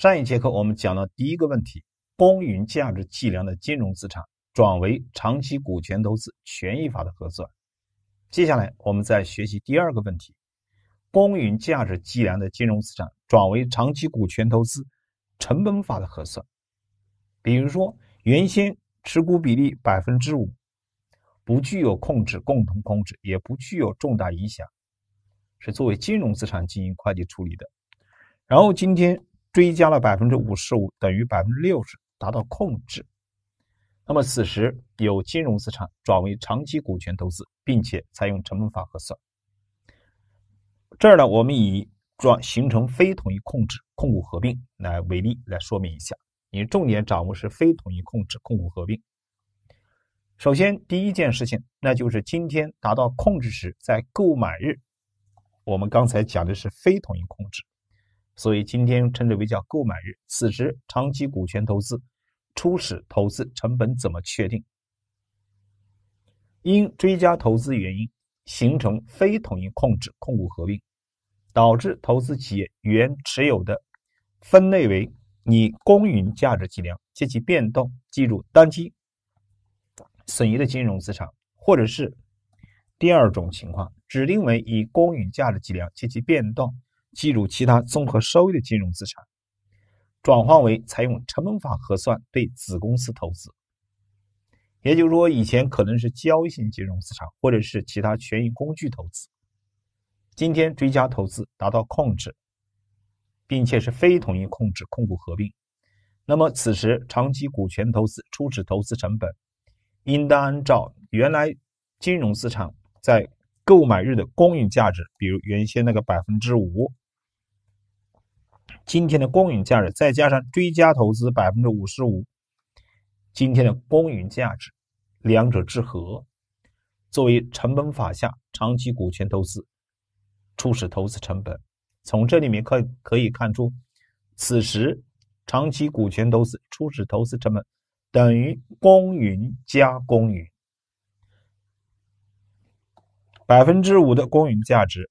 上一节课我们讲了第一个问题：公允价值计量的金融资产转为长期股权投资权益法的核算。接下来我们再学习第二个问题：公允价值计量的金融资产转为长期股权投资成本法的核算。比如说，原先持股比例百分之五，不具有控制、共同控制，也不具有重大影响，是作为金融资产进行会计处理的。然后今天。追加了百分之五十五，等于百分之六十，达到控制。那么此时有金融资产转为长期股权投资，并且采用成本法核算。这儿呢，我们以转形成非统一控制控股合并来为例来说明一下。你重点掌握是非统一控制控股合并。首先第一件事情，那就是今天达到控制时，在购买日，我们刚才讲的是非统一控制。所以今天称之为叫购买日，此时长期股权投资初始投资成本怎么确定？因追加投资原因形成非统一控制控股合并，导致投资企业原持有的分类为以公允价值计量及其变动计入当期损益的金融资产，或者是第二种情况指定为以公允价值计量及其变动。计入其他综合收益的金融资产，转换为采用成本法核算对子公司投资，也就是说，以前可能是交易性金融资产或者是其他权益工具投资，今天追加投资达到控制，并且是非同一控制控股合并，那么此时长期股权投资初始投资成本，应当按照原来金融资产在购买日的公允价值，比如原先那个百分之五。今天的公允价值，再加上追加投资百分之五十五，今天的公允价值，两者之和，作为成本法下长期股权投资初始投资成本。从这里面可可以看出，此时长期股权投资初始投资成本等于公允加公允，百分之五的公允价值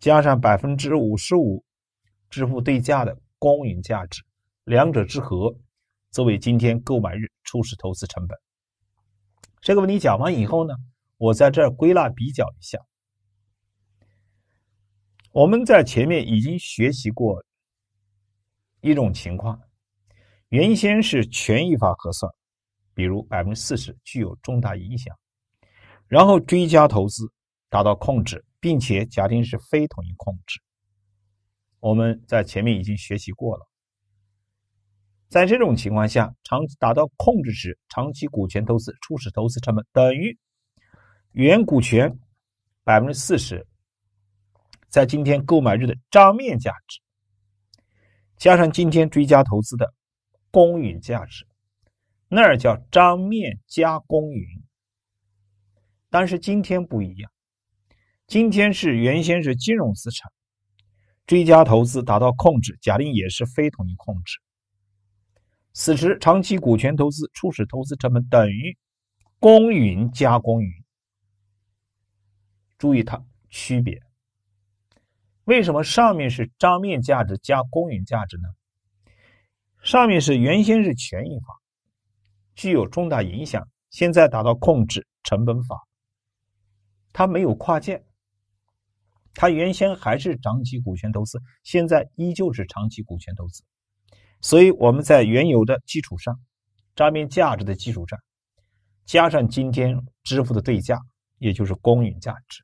加上百分之五十五。支付对价的公允价值，两者之和作为今天购买日初始投资成本。这个问题讲完以后呢，我在这儿归纳比较一下。我们在前面已经学习过一种情况，原先是权益法核算，比如百分之四十具有重大影响，然后追加投资达到控制，并且假定是非同一控制。我们在前面已经学习过了，在这种情况下，长达到控制时，长期股权投资初始投资成本等于原股权百分之四十，在今天购买日的账面价值，加上今天追加投资的公允价值，那儿叫账面加公允。但是今天不一样，今天是原先是金融资产。追加投资达到控制，假定也是非同一控制。此时长期股权投资初始投资成本等于公允加公允。注意它区别。为什么上面是账面价值加公允价值呢？上面是原先是权益法，具有重大影响，现在达到控制，成本法，它没有跨界。它原先还是长期股权投资，现在依旧是长期股权投资。所以我们在原有的基础上，账面价值的基础上，加上今天支付的对价，也就是公允价值。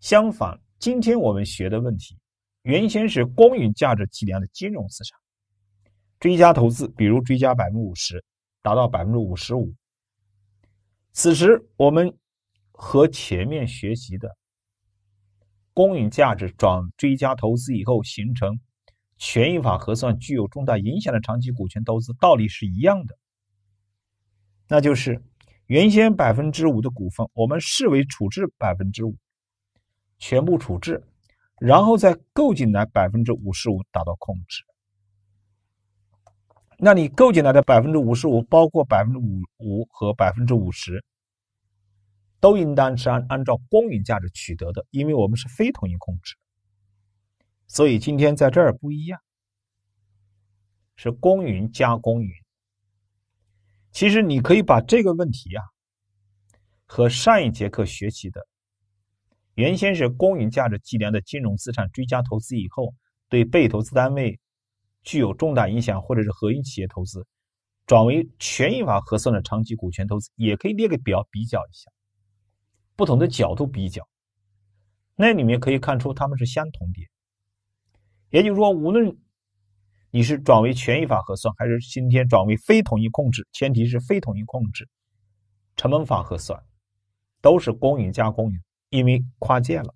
相反，今天我们学的问题，原先是公允价值计量的金融资产，追加投资，比如追加百分之五十，达到百分之五十五。此时我们和前面学习的。公允价值转追加投资以后形成权益法核算具有重大影响的长期股权投资，道理是一样的。那就是原先百分之五的股份，我们视为处置百分之五，全部处置，然后再购进来百分之五十五达到控制。那你购进来的百分之五十五，包括百分之五五和百分之五十。都应当是按按照公允价值取得的，因为我们是非同一控制，所以今天在这儿不一样，是公允加公允。其实你可以把这个问题啊，和上一节课学习的，原先是公允价值计量的金融资产追加投资以后，对被投资单位具有重大影响或者是合营企业投资，转为权益法核算的长期股权投资，也可以列个表比较一下。不同的角度比较，那里面可以看出它们是相同点。也就是说，无论你是转为权益法核算，还是今天转为非统一控制（前提是非统一控制），成本法核算都是公允加公允，因为跨界了。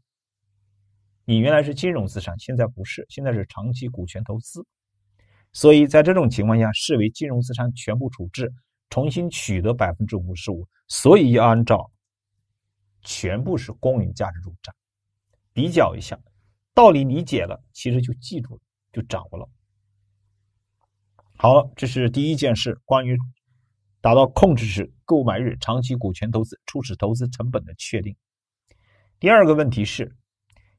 你原来是金融资产，现在不是，现在是长期股权投资。所以在这种情况下，视为金融资产全部处置，重新取得百分之五十五，所以要按照。全部是公允价值入账，比较一下，道理理解了，其实就记住了，就掌握了。好这是第一件事，关于达到控制时购买日长期股权投资初始投资成本的确定。第二个问题是，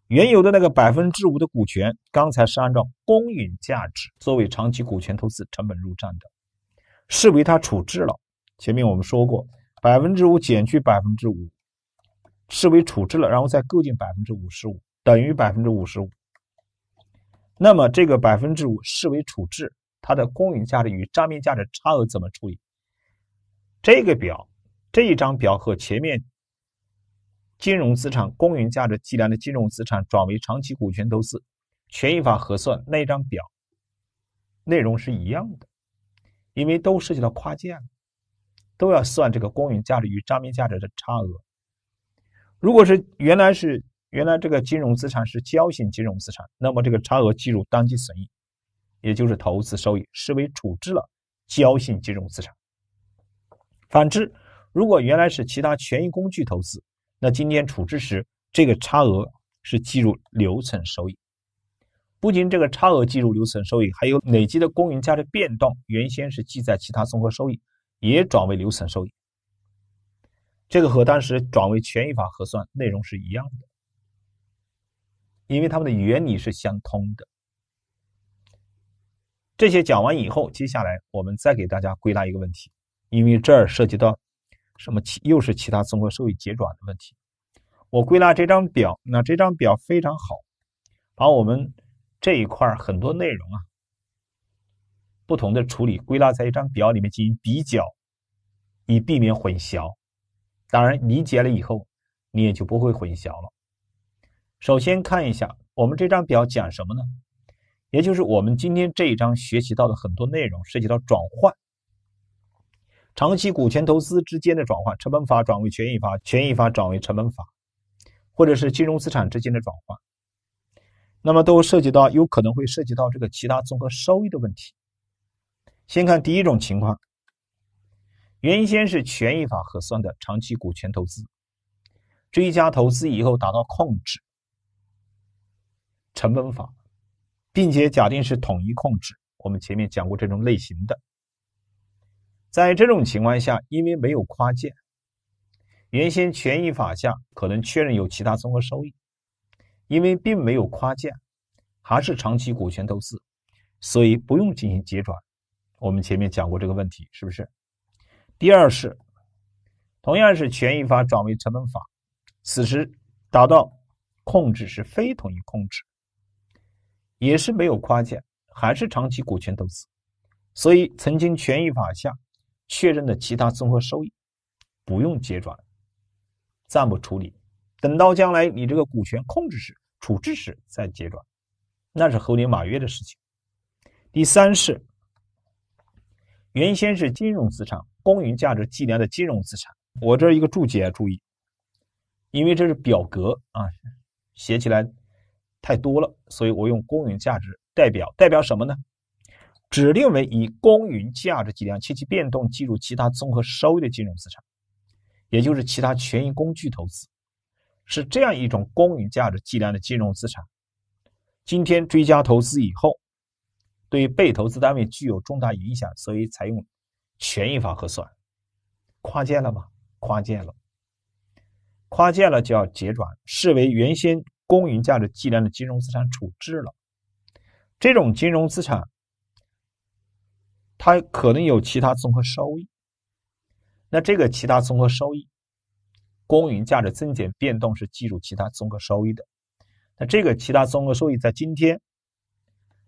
原有的那个百分之五的股权，刚才是按照公允价值作为长期股权投资成本入账的，视为他处置了。前面我们说过，百分之五减去百分之五。视为处置了，然后再购进百分之五十五，等于百分之五十五。那么这个百分之五视为处置，它的公允价值与账面价值差额怎么处理？这个表，这一张表和前面金融资产公允价值计量的金融资产转为长期股权投资，权益法核算那一张表内容是一样的，因为都涉及到跨界了，都要算这个公允价值与账面价值的差额。如果是原来是原来这个金融资产是交易金融资产，那么这个差额计入当期损益，也就是投资收益，视为处置了交信金融资产。反之，如果原来是其他权益工具投资，那今天处置时，这个差额是计入留存收益。不仅这个差额计入留存收益，还有累积的公允价值变动，原先是记在其他综合收益，也转为留存收益。这个和当时转为权益法核算内容是一样的，因为它们的原理是相通的。这些讲完以后，接下来我们再给大家归纳一个问题，因为这儿涉及到什么其又是其他综合收益结转的问题。我归纳这张表，那这张表非常好，把我们这一块很多内容啊，不同的处理归纳在一张表里面进行比较，以避免混淆。当然，理解了以后，你也就不会混淆了。首先看一下我们这张表讲什么呢？也就是我们今天这一章学习到的很多内容，涉及到转换、长期股权投资之间的转换，成本法转为权益法，权益法转为成本法，或者是金融资产之间的转换。那么都涉及到，有可能会涉及到这个其他综合收益的问题。先看第一种情况。原先是权益法核算的长期股权投资，追加投资以后达到控制，成本法，并且假定是统一控制。我们前面讲过这种类型的，在这种情况下，因为没有跨界，原先权益法下可能确认有其他综合收益，因为并没有跨界，还是长期股权投资，所以不用进行结转。我们前面讲过这个问题，是不是？第二是，同样是权益法转为成本法，此时达到控制是非同一控制，也是没有夸奖，还是长期股权投资，所以曾经权益法下确认的其他综合收益不用结转，暂不处理，等到将来你这个股权控制时、处置时再结转，那是猴年马月的事情。第三是，原先是金融资产。公允价值计量的金融资产，我这一个注解注意，因为这是表格啊，写起来太多了，所以我用公允价值代表代表什么呢？指定为以公允价值计量且其变动计入其他综合收益的金融资产，也就是其他权益工具投资，是这样一种公允价值计量的金融资产。今天追加投资以后，对被投资单位具有重大影响，所以采用。权益法核算，跨界了吗？跨界了，跨界了就要结转，视为原先公允价值计量的金融资产处置了。这种金融资产，它可能有其他综合收益。那这个其他综合收益，公允价值增减变动是计入其他综合收益的。那这个其他综合收益在今天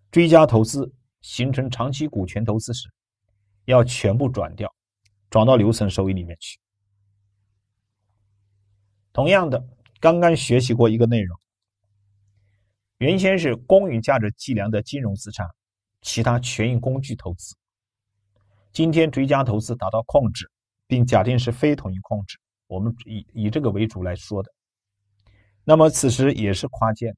追加投资形成长期股权投资时。要全部转掉，转到留存收益里面去。同样的，刚刚学习过一个内容，原先是公允价值计量的金融资产、其他权益工具投资，今天追加投资达到控制，并假定是非统一控制，我们以以这个为主来说的。那么此时也是跨界的，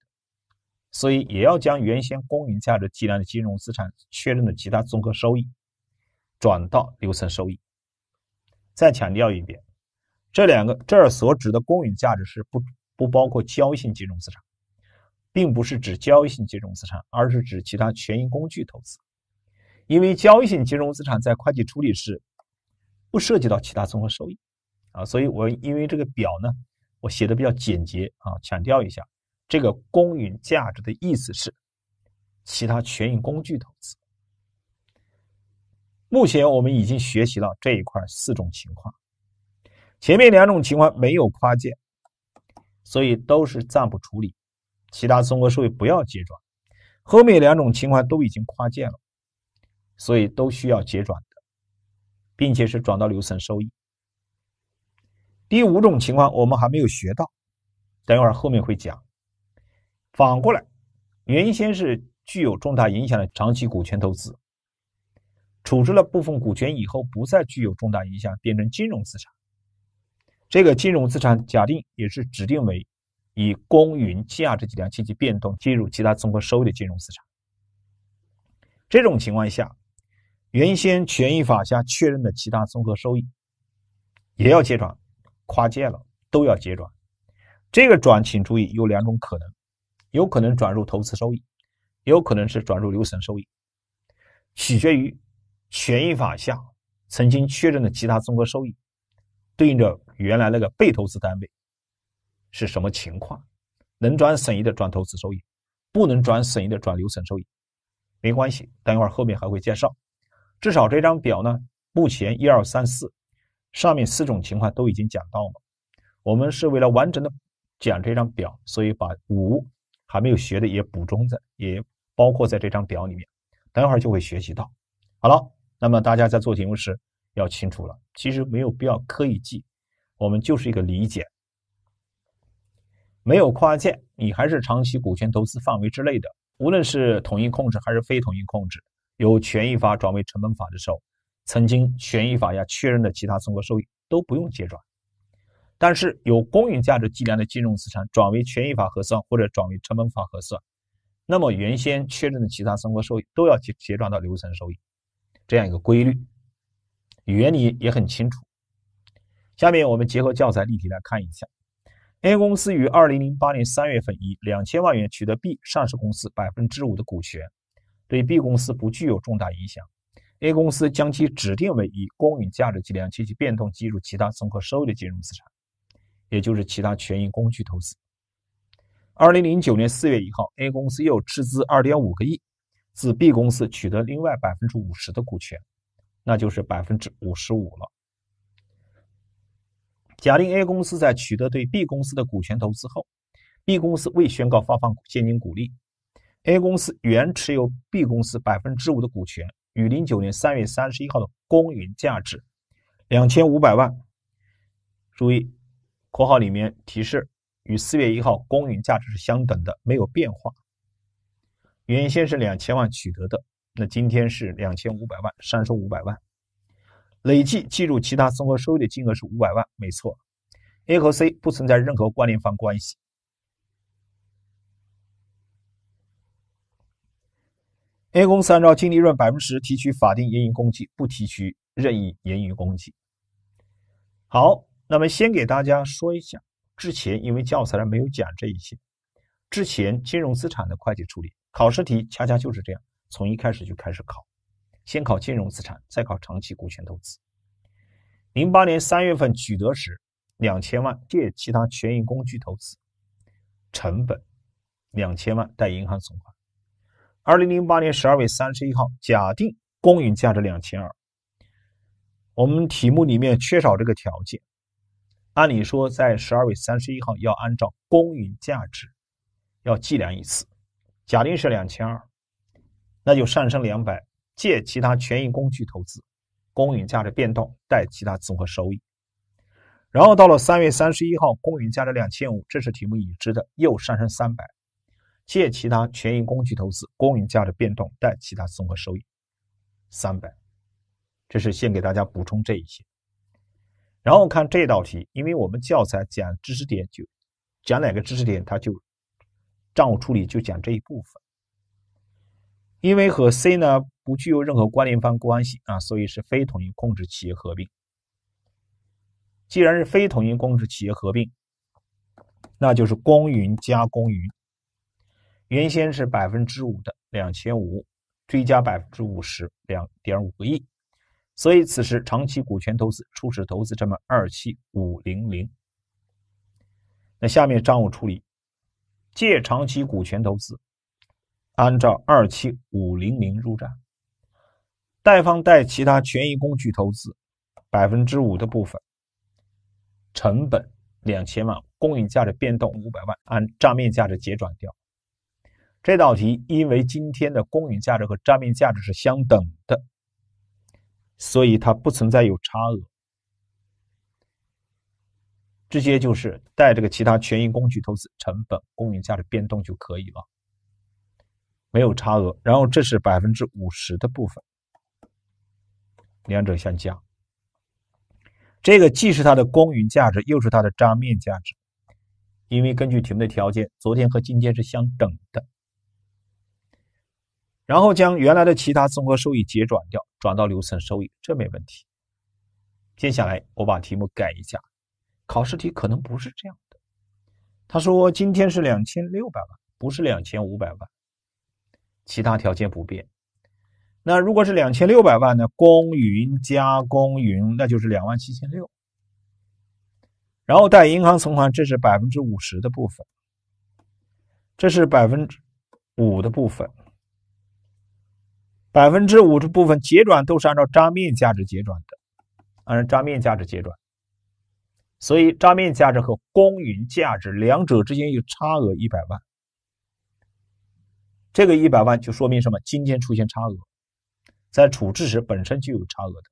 所以也要将原先公允价值计量的金融资产确认的其他综合收益。转到留存收益。再强调一遍，这两个这儿所指的公允价值是不不包括交易性金融资产，并不是指交易性金融资产，而是指其他权益工具投资。因为交易性金融资产在会计处理是不涉及到其他综合收益啊，所以我因为这个表呢，我写的比较简洁啊，强调一下，这个公允价值的意思是其他权益工具投资。目前我们已经学习了这一块四种情况，前面两种情况没有跨界，所以都是暂不处理，其他综合收益不要结转。后面两种情况都已经跨界了，所以都需要结转的，并且是转到留存收益。第五种情况我们还没有学到，等一会儿后面会讲。反过来，原先是具有重大影响的长期股权投资。处置了部分股权以后，不再具有重大影响，变成金融资产。这个金融资产假定也是指定为以公允价值计量经济变动计入其他综合收益的金融资产。这种情况下，原先权益法下确认的其他综合收益也要结转，跨界了都要结转。这个转，请注意有两种可能：有可能转入投资收益，有可能是转入留存收益，取决于。权益法下曾经确认的其他综合收益，对应着原来那个被投资单位是什么情况？能转损益的转投资收益，不能转损益的转留存收益，没关系。等一会儿后面还会介绍。至少这张表呢，目前一二三四上面四种情况都已经讲到了。我们是为了完整的讲这张表，所以把五还没有学的也补充在，也包括在这张表里面。等会儿就会学习到。好了。那么大家在做题目时要清楚了，其实没有必要刻意记，我们就是一个理解。没有跨界，你还是长期股权投资范围之内的，无论是统一控制还是非统一控制，由权益法转为成本法的时候，曾经权益法下确认的其他综合收益都不用结转，但是有公允价值计量的金融资产转为权益法核算或者转为成本法核算，那么原先确认的其他综合收益都要结结转到留存收益。这样一个规律，原理也很清楚。下面我们结合教材例题来看一下。A 公司于二零零八年三月份以两千万元取得 B 上市公司百分之五的股权，对 B 公司不具有重大影响。A 公司将其指定为以公允价值计量且其变动计入其他综合收益的金融资产，也就是其他权益工具投资。二零零九年四月一号，A 公司又斥资二点五个亿。自 B 公司取得另外百分之五十的股权，那就是百分之五十五了。假定 A 公司在取得对 B 公司的股权投资后，B 公司未宣告发放现金股利，A 公司原持有 B 公司百分之五的股权，与零九年三月三十一号的公允价值两千五百万。注意，括号里面提示与四月一号公允价值是相等的，没有变化。原先是两千万取得的，那今天是两千五百万，上收五百万，累计计入其他综合收益的金额是五百万，没错。A 和 C 不存在任何关联方关系。A 公司按照净利润百分之十提取法定盈余公积，不提取任意盈余公积。好，那么先给大家说一下，之前因为教材上没有讲这一些，之前金融资产的会计处理。考试题恰恰就是这样，从一开始就开始考，先考金融资产，再考长期股权投资。零八年三月份取得时，两千万借其他权益工具投资，成本两千万贷银行存款。二零零八年十二月三十一号，假定公允价值两千二。我们题目里面缺少这个条件，按理说在十二月三十一号要按照公允价值要计量一次。假定是两千二，那就上升两百，借其他权益工具投资，公允价值变动带其他综合收益。然后到了三月三十一号，公允价值两千五，这是题目已知的，又上升三百，借其他权益工具投资，公允价值变动带其他综合收益三百。这是先给大家补充这一些。然后看这道题，因为我们教材讲知识点就讲哪个知识点，它就。账务处理就讲这一部分，因为和 C 呢不具有任何关联方关系啊，所以是非统一控制企业合并。既然是非统一控制企业合并，那就是公允加公允，原先是百分之五的两千五，追加百分之五十，两点五个亿，所以此时长期股权投资初始投资成本二七五零零。那下面账务处理。借长期股权投资，按照二七五零零入账，贷方贷其他权益工具投资百分之五的部分，成本两千万，公允价值变动五百万，按账面价值结转掉。这道题因为今天的公允价值和账面价值是相等的，所以它不存在有差额。直接就是带这个其他权益工具投资成本公允价的变动就可以了，没有差额。然后这是百分之五十的部分，两者相加。这个既是它的公允价值，又是它的账面价值，因为根据题目的条件，昨天和今天是相等的。然后将原来的其他综合收益结转掉，转到留存收益，这没问题。接下来我把题目改一下。考试题可能不是这样的。他说：“今天是两千六百万，不是两千五百万。其他条件不变。那如果是两千六百万呢？公允加公允，那就是两万七千六。然后带银行存款，这是百分之五十的部分，这是百分之五的部分。百分之五这部分结转都是按照账面价值结转的，按照账面价值结转。”所以账面价值和公允价值两者之间有差额一百万，这个一百万就说明什么？今天出现差额，在处置时本身就有差额的，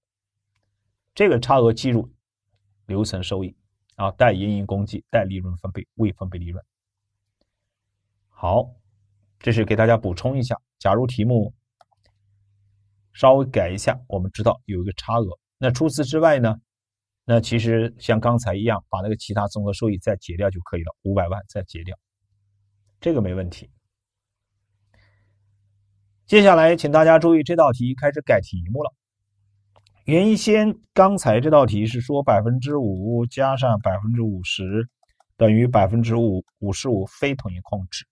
这个差额计入留存收益啊，带盈盈公积、带利润分配、未分配利润。好，这是给大家补充一下。假如题目稍微改一下，我们知道有一个差额，那除此之外呢？那其实像刚才一样，把那个其他综合收益再结掉就可以了，五百万再结掉，这个没问题。接下来，请大家注意，这道题开始改题目了。原先刚才这道题是说百分之五加上百分之五十等于百分之五五十五，非同一控制。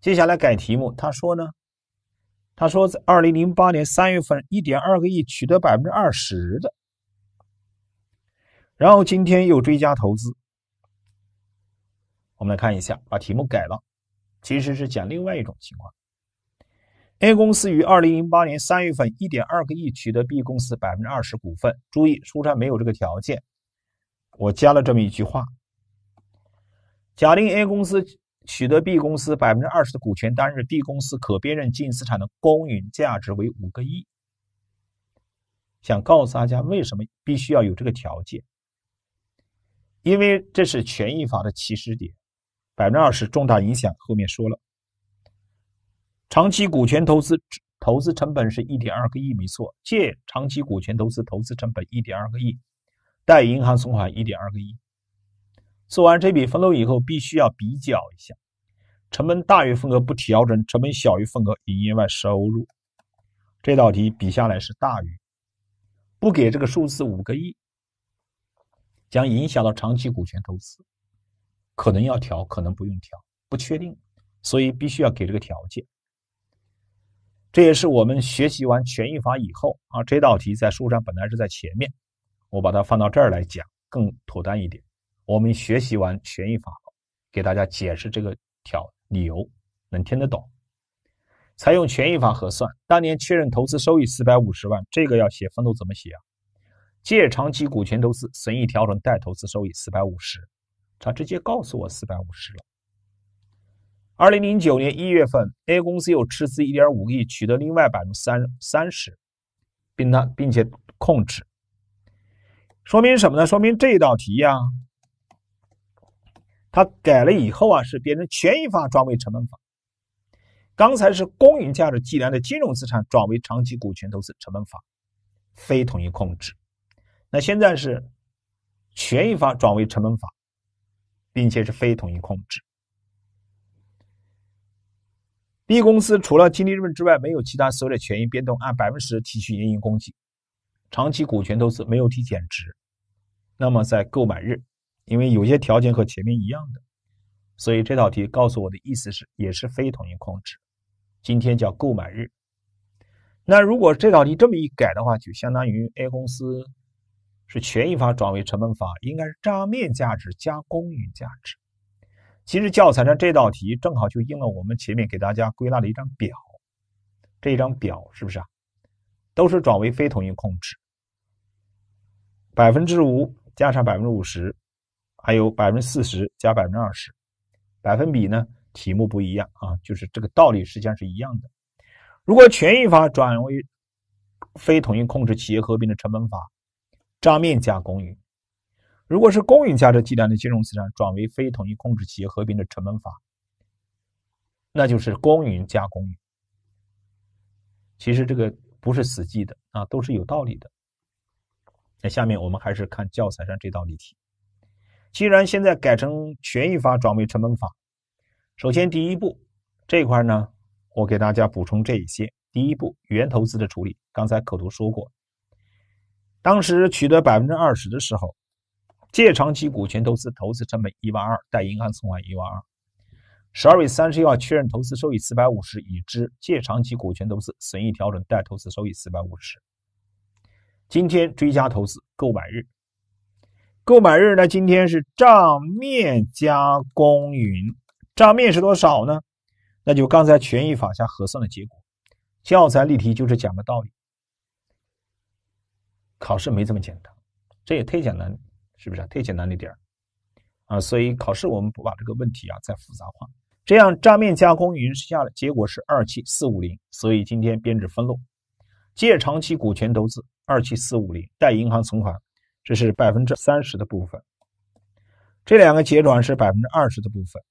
接下来改题目，他说呢，他说在二零零八年三月份一点二个亿取得百分之二十的。然后今天又追加投资，我们来看一下，把题目改了，其实是讲另外一种情况。A 公司于二零零八年三月份一点二个亿取得 B 公司百分之二十股份。注意，书上没有这个条件，我加了这么一句话：假定 A 公司取得 B 公司百分之二十的股权当日，B 公司可辨认净资产的公允价值为五个亿。想告诉大家，为什么必须要有这个条件？因为这是权益法的起始点，百分之二十重大影响后面说了。长期股权投资投资成本是一点二个亿，没错。借长期股权投资投资成本一点二个亿，贷银行存款一点二个亿。做完这笔分录以后，必须要比较一下，成本大于份额不调整，成本小于份额营业外收入。这道题比下来是大于，不给这个数字五个亿。将影响到长期股权投资，可能要调，可能不用调，不确定，所以必须要给这个条件。这也是我们学习完权益法以后啊，这道题在书上本来是在前面，我把它放到这儿来讲更妥当一点。我们学习完权益法，给大家解释这个条理由，能听得懂。采用权益法核算，当年确认投资收益四百五十万，这个要写分录怎么写啊？借长期股权投资损益调整，带投资收益四百五十，他直接告诉我四百五十了。二零零九年一月份，A 公司又斥资一点五个亿，取得另外百分之三三十，并他并且控制，说明什么呢？说明这道题呀，他改了以后啊，是变成权益法转为成本法。刚才是公允价值计量的金融资产转为长期股权投资成本法，非同一控制。那现在是权益法转为成本法，并且是非统一控制。B 公司除了净利润之外，没有其他所有的权益变动，按百分之十提取盈余公积。长期股权投资没有提减值。那么在购买日，因为有些条件和前面一样的，所以这道题告诉我的意思是也是非统一控制。今天叫购买日。那如果这道题这么一改的话，就相当于 A 公司。是权益法转为成本法，应该是账面价值加公允价值。其实教材上这道题正好就应了我们前面给大家归纳的一张表，这一张表是不是啊？都是转为非同一控制，百分之五加上百分之五十，还有百分之四十加百分之二十，百分比呢？题目不一样啊，就是这个道理实际上是一样的。如果权益法转为非同一控制企业合并的成本法。账面加公允，如果是公允价值计量的金融资产转为非统一控制企业合并的成本法，那就是公允加公允。其实这个不是死记的啊，都是有道理的。那下面我们还是看教材上这道例题。既然现在改成权益法转为成本法，首先第一步这一块呢，我给大家补充这一些。第一步，原投资的处理，刚才口头说过。当时取得百分之二十的时候，借长期股权投资，投资成本一万二，贷银行存款一万二。十二月三十一号确认投资收益四百五十，已知借长期股权投资损益调整，贷投资收益四百五十。今天追加投资，购买日，购买日呢？今天是账面加公允，账面是多少呢？那就刚才权益法下核算的结果。教材例题就是讲的道理。考试没这么简单，这也太简单，是不是啊？太简单一点啊，所以考试我们不把这个问题啊再复杂化。这样账面加工匀实下的结果是二七四五零。所以今天编制分录，借长期股权投资二七四五零，贷银行存款，这是百分之三十的部分。这两个结转是百分之二十的部分，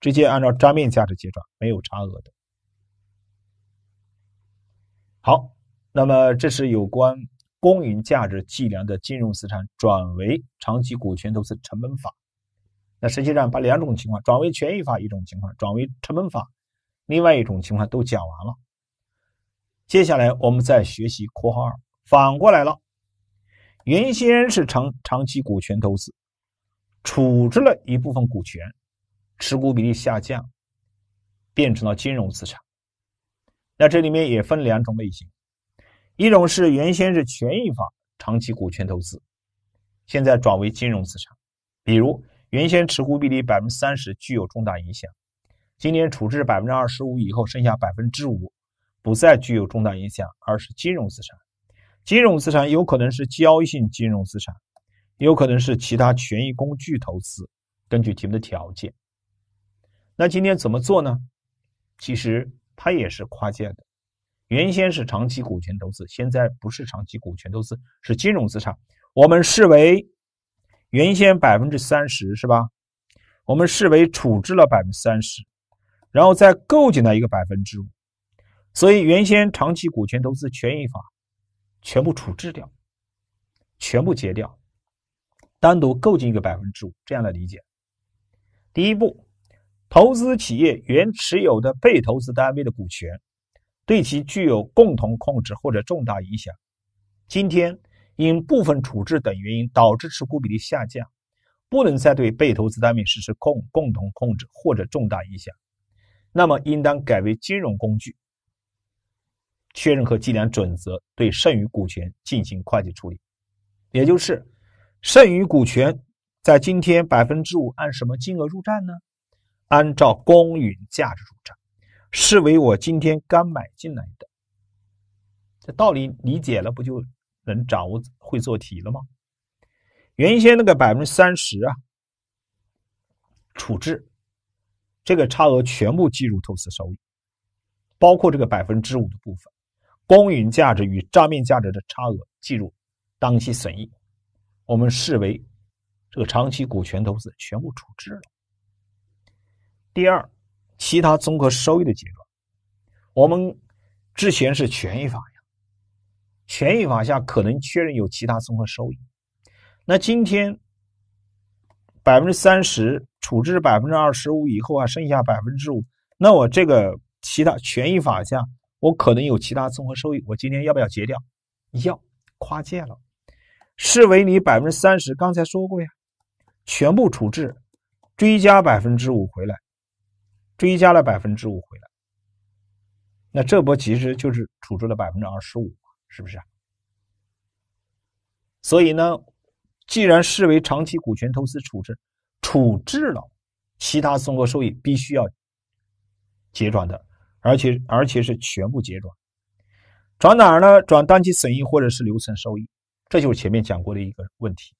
直接按照账面价值结转，没有差额的。好，那么这是有关。公允价值计量的金融资产转为长期股权投资成本法，那实际上把两种情况转为权益法，一种情况转为成本法，另外一种情况都讲完了。接下来我们再学习（括号二）反过来了，原先是长长期股权投资处置了一部分股权，持股比例下降，变成了金融资产。那这里面也分两种类型。一种是原先是权益法长期股权投资，现在转为金融资产，比如原先持股比例百分之三十具有重大影响，今天处置百分之二十五以后剩下百分之五不再具有重大影响，而是金融资产，金融资产有可能是交易性金融资产，也有可能是其他权益工具投资，根据题目的条件，那今天怎么做呢？其实它也是跨界的。原先是长期股权投资，现在不是长期股权投资，是金融资产。我们视为原先百分之三十是吧？我们视为处置了百分之三十，然后再购进来一个百分之五。所以原先长期股权投资权益法全部处置掉，全部结掉，单独购进一个百分之五，这样的理解。第一步，投资企业原持有的被投资单位的股权。对其具有共同控制或者重大影响，今天因部分处置等原因导致持股比例下降，不能再对被投资单位实施共共同控制或者重大影响，那么应当改为金融工具确认和计量准则对剩余股权进行会计处理，也就是剩余股权在今天百分之五按什么金额入账呢？按照公允价值入账。视为我今天刚买进来的，这道理理解了，不就能掌握会做题了吗？原先那个百分之三十啊，处置这个差额全部计入投资收益，包括这个百分之五的部分，公允价值与账面价值的差额计入当期损益，我们视为这个长期股权投资全部处置了。第二。其他综合收益的结构，我们之前是权益法呀，权益法下可能确认有其他综合收益。那今天百分之三十处置百分之二十五以后啊，剩下百分之五，那我这个其他权益法下，我可能有其他综合收益，我今天要不要结掉？要，跨界了，视为你百分之三十，刚才说过呀，全部处置，追加百分之五回来。追加了百分之五回来，那这波其实就是处置了百分之二十五，是不是？所以呢，既然视为长期股权投资处置，处置了，其他综合收益必须要结转的，而且而且是全部结转，转哪儿呢？转当期损益或者是留存收益，这就是前面讲过的一个问题。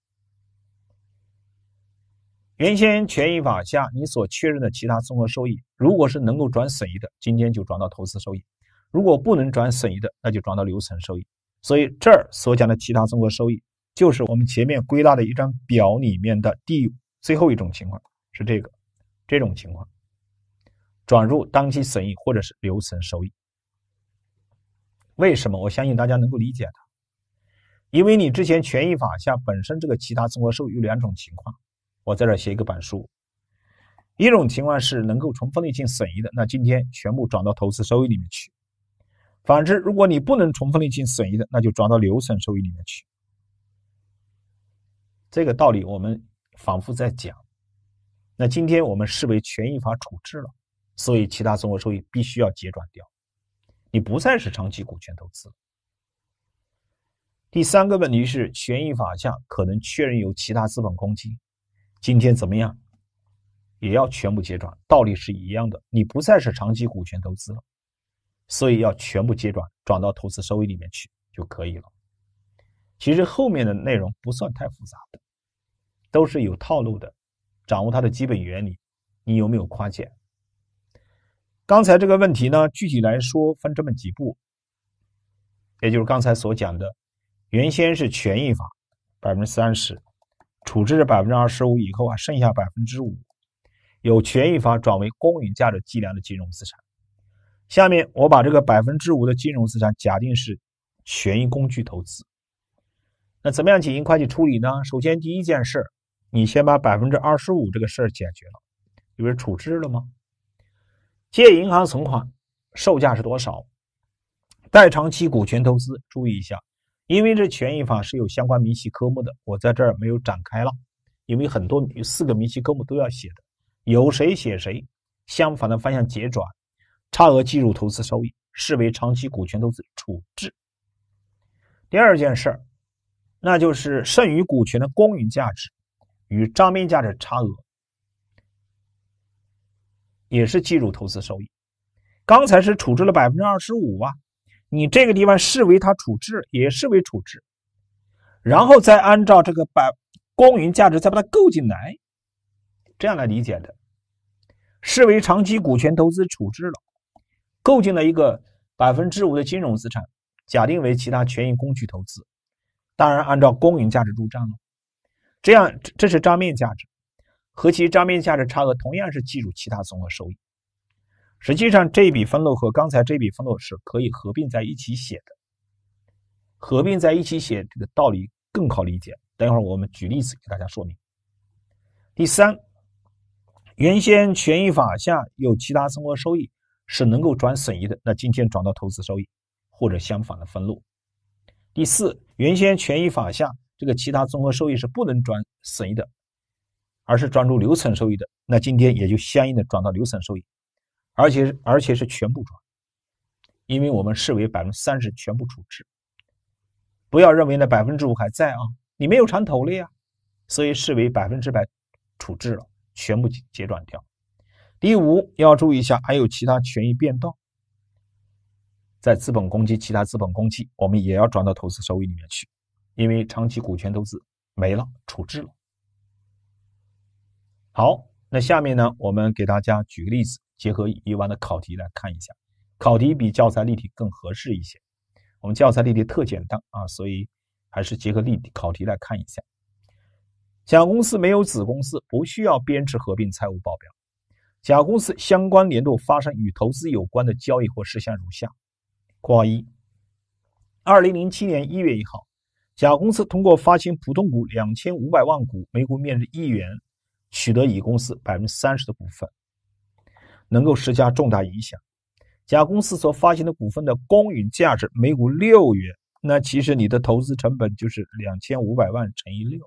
原先权益法下你所确认的其他综合收益，如果是能够转损益的，今天就转到投资收益；如果不能转损益的，那就转到留存收益。所以这儿所讲的其他综合收益，就是我们前面归纳的一张表里面的第最后一种情况，是这个这种情况转入当期损益或者是留存收益。为什么？我相信大家能够理解的，因为你之前权益法下本身这个其他综合收益有两种情况。我在这写一个板书，一种情况是能够重分类进损益的，那今天全部转到投资收益里面去；反之，如果你不能重分类进损益的，那就转到留存收益里面去。这个道理我们反复在讲。那今天我们视为权益法处置了，所以其他综合收益必须要结转掉，你不再是长期股权投资。第三个问题是，权益法下可能确认有其他资本公积。今天怎么样，也要全部结转，道理是一样的。你不再是长期股权投资了，所以要全部结转，转到投资收益里面去就可以了。其实后面的内容不算太复杂的，都是有套路的，掌握它的基本原理，你有没有夸奖？刚才这个问题呢，具体来说分这么几步，也就是刚才所讲的，原先是权益法，百分之三十。处置了百分之二十五以后啊，剩下百分之五有权益法转为公允价值计量的金融资产。下面我把这个百分之五的金融资产假定是权益工具投资，那怎么样进行会计处理呢？首先第一件事你先把百分之二十五这个事儿解决了，因是处置了吗？借银行存款，售价是多少？代长期股权投资，注意一下。因为这权益法是有相关明细科目的，我在这儿没有展开了，因为很多有四个明细科目都要写的，有谁写谁，相反的方向结转，差额计入投资收益，视为长期股权投资处置。第二件事儿，那就是剩余股权的公允价值与账面价值差额，也是计入投资收益。刚才是处置了百分之二十五啊。你这个地方视为它处置，也视为处置，然后再按照这个把公允价值再把它构进来，这样来理解的，视为长期股权投资处置了，购进了一个百分之五的金融资产，假定为其他权益工具投资，当然按照公允价值入账了，这样这是账面价值，和其账面价值差额同样是计入其他综合收益。实际上，这一笔分录和刚才这笔分录是可以合并在一起写的。合并在一起写，这个道理更好理解。等一会儿我们举例子给大家说明。第三，原先权益法下有其他综合收益是能够转损益的，那今天转到投资收益或者相反的分录。第四，原先权益法下这个其他综合收益是不能转损益的，而是转入留存收益的，那今天也就相应的转到留存收益。而且而且是全部转，因为我们视为百分之三十全部处置，不要认为那百分之五还在啊，你没有查头了呀，所以视为百分之百处置了，全部结转掉。第五要注意一下，还有其他权益变动，在资本公积、其他资本公积，我们也要转到投资收益里面去，因为长期股权投资没了，处置了。好，那下面呢，我们给大家举个例子。结合以往的考题来看一下，考题比教材例题更合适一些。我们教材例题特简单啊，所以还是结合例题考题来看一下。甲公司没有子公司，不需要编制合并财务报表。甲公司相关年度发生与投资有关的交易或事项如下：括号一，二零零七年一月一号，甲公司通过发行普通股两千五百万股，每股面值一元，取得乙公司百分之三十的股份。能够施加重大影响，甲公司所发行的股份的公允价值每股六元，那其实你的投资成本就是两千五百万乘以六，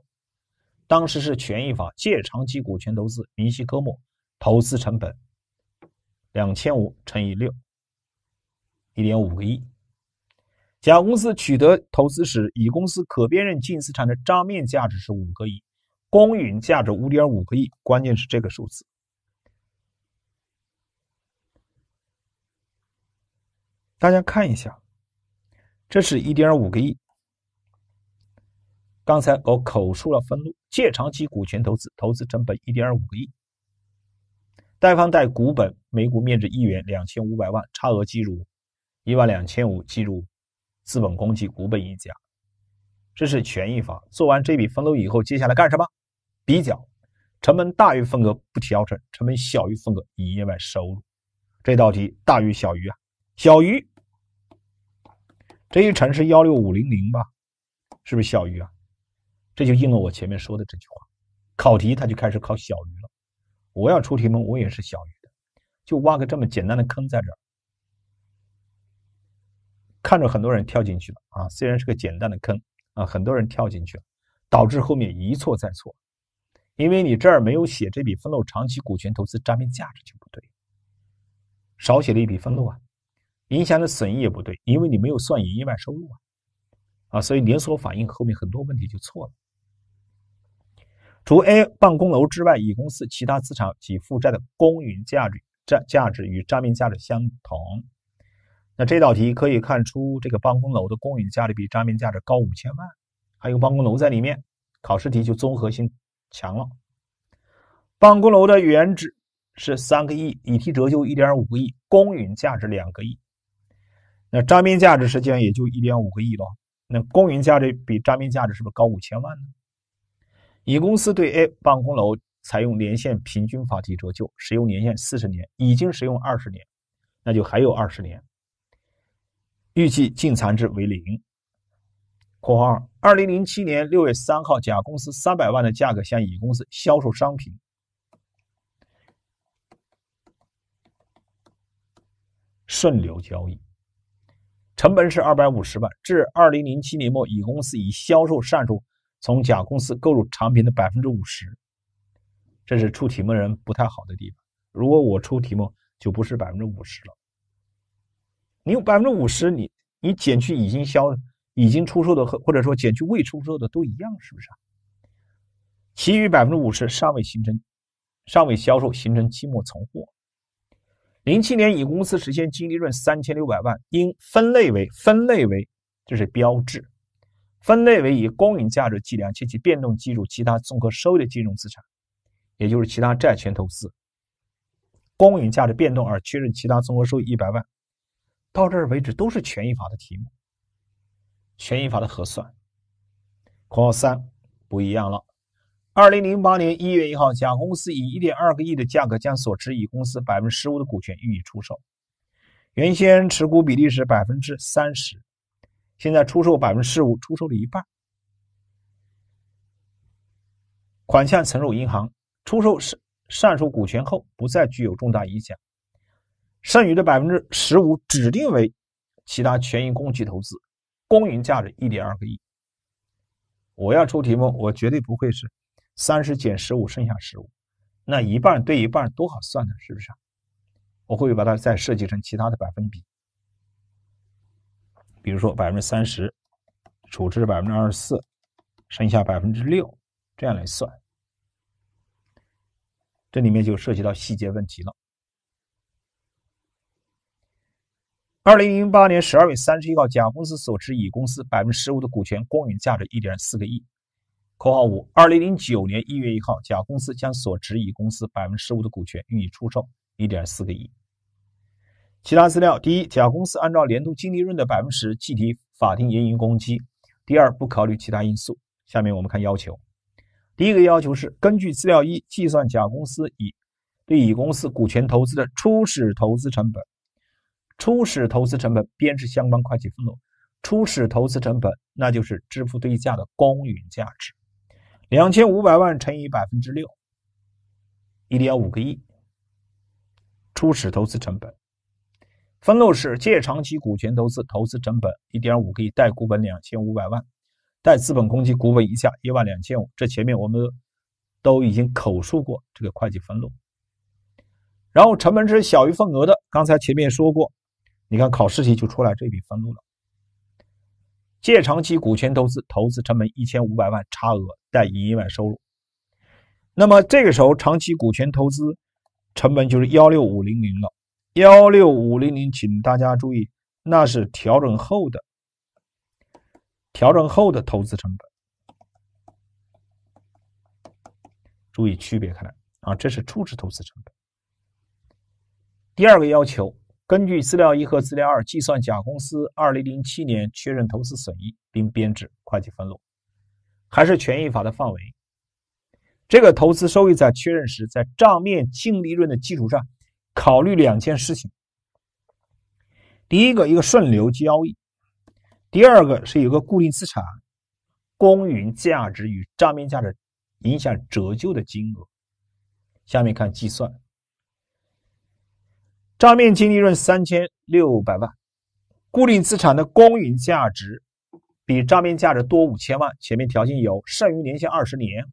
当时是权益法借长期股权投资明细科目投资成本两千五乘以六一点五个亿，甲公司取得投资时，乙公司可辨认净资产的账面价值是五个亿，公允价值五点五个亿，关键是这个数字。大家看一下，这是一点五个亿。刚才我口述了分录：借长期股权投资，投资成本一点五个亿；贷方贷股本，每股面值一元，两千五百万，差额计入一万两千五，计入资本公积股本溢价。这是权益法。做完这笔分录以后，接下来干什么？比较成本大于份额不调增，成本小于份额以营业外收入。这道题大于小于啊？小于。这一乘是幺六五零零吧，是不是小于啊？这就应了我前面说的这句话，考题它就开始考小于了。我要出题目，我也是小于的，就挖个这么简单的坑在这儿，看着很多人跳进去了啊。虽然是个简单的坑啊，很多人跳进去了，导致后面一错再错，因为你这儿没有写这笔分录，长期股权投资账面价值就不对，少写了一笔分录啊。影响的损益也不对，因为你没有算营业外收入啊，所以连锁反应后面很多问题就错了。除 A 办公楼之外，乙公司其他资产及负债的公允价值价价值与账面价值相同。那这道题可以看出，这个办公楼的公允价值比账面价值高五千万，还有办公楼在里面，考试题就综合性强了。办公楼的原值是三个亿，已提折旧一点五个亿，公允价值两个亿。那账面价值实际上也就一点五个亿了。那公允价值比账面价值是不是高五千万呢？乙公司对 A 办公楼采用年限平均法计提折旧，使用年限四十年，已经使用二十年，那就还有二十年，预计净残值为零。（括号二零零七年六月三号，甲公司三百万的价格向乙公司销售商品，顺流交易。成本是二百五十万，至二零零七年末，乙公司以销售善述从甲公司购入产品的百分之五十。这是出题目人不太好的地方。如果我出题目，就不是百分之五十了。你百分之五十，你你减去已经销、已经出售的，和或者说减去未出售的都一样，是不是啊？其余百分之五十尚未形成、尚未销售，形成期末存货。零七年，乙公司实现净利润三千六百万，应分类为分类为，这是标志，分类为以公允价值计量且其变动计入其他综合收益的金融资产，也就是其他债权投资。公允价值变动而确认其他综合收益一百万，到这儿为止都是权益法的题目，权益法的核算。括号三不一样了。二零零八年一月一号，甲公司以一点二个亿的价格将所持乙公司百分之十五的股权予以出售，原先持股比例是百分之三十，现在出售百分之十五，出售了一半，款项存入银行。出售上上述股权后，不再具有重大影响，剩余的百分之十五指定为其他权益工具投资，公允价值一点二个亿。我要出题目，我绝对不会是。三十减十五剩下十五，那一半对一半多好算呢？是不是？我会不会把它再设计成其他的百分比？比如说百分之三十，处置百分之二十四，剩下百分之六，这样来算。这里面就涉及到细节问题了。二零零八年十二月三十一号，甲公司所持乙公司百分之十五的股权，公允价值一点四个亿。括号五，二零零九年一月一号，甲公司将所持乙公司百分之十五的股权予以出售，一点四个亿。其他资料：第一，甲公司按照年度净利润的百分之十计提法定盈余公积；第二，不考虑其他因素。下面我们看要求。第一个要求是根据资料一计算甲公司乙对乙公司股权投资的初始投资成本，初始投资成本编制相关会计分录。初始投资成本那就是支付对价的公允价值。两千五百万乘以百分之六，一点五个亿。初始投资成本，分录是借长期股权投资，投资成本一点五个亿，贷股本两千五百万，贷资本公积股本以下一万两千五。这前面我们都已经口述过这个会计分录。然后成本是小于份额的，刚才前面说过，你看考试题就出来这笔分录了。借长期股权投资，投资成本一千五百万，差额贷营业外收入。那么这个时候，长期股权投资成本就是幺六五零零了。幺六五零零，请大家注意，那是调整后的、调整后的投资成本。注意区别开来啊，这是初始投资成本。第二个要求。根据资料一和资料二，计算甲公司2007年确认投资损益，并编制会计分录。还是权益法的范围，这个投资收益在确认时，在账面净利润的基础上，考虑两件事情。第一个，一个顺流交易；第二个是有个固定资产公允价值与账面价值影响折旧的金额。下面看计算。账面净利润三千六百万，固定资产的公允价值比账面价值多五千万。前面条件有剩余年限二十年，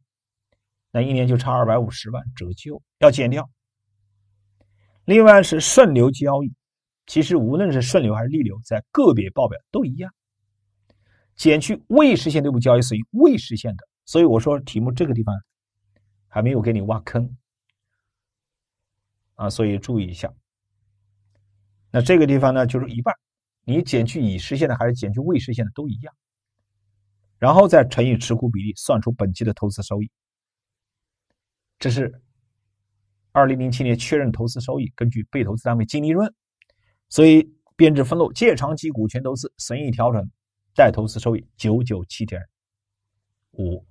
那一年就差二百五十万折旧要减掉。另外是顺流交易，其实无论是顺流还是逆流，在个别报表都一样，减去未实现内部交易损益未实现的。所以我说题目这个地方还没有给你挖坑啊，所以注意一下。那这个地方呢，就是一半，你减去已实现的，还是减去未实现的，都一样。然后再乘以持股比例，算出本期的投资收益。这是二零零七年确认投资收益，根据被投资单位净利润，所以编制分录：借长期股权投资损益调整，贷投资收益九九七点五。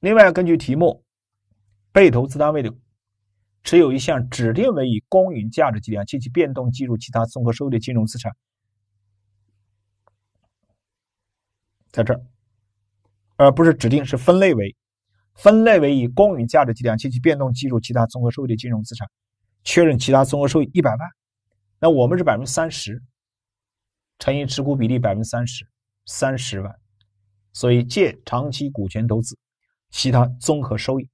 另外，根据题目，被投资单位的。持有一项指定为以公允价值计量及其变动计入其他综合收益的金融资产，在这儿，而不是指定是分类为分类为以公允价值计量及其变动计入其他综合收益的金融资产，确认其他综合收益一百万，那我们是百分之三十，乘以持股比例百分之三十，三十万，所以借长期股权投资，其他综合收益。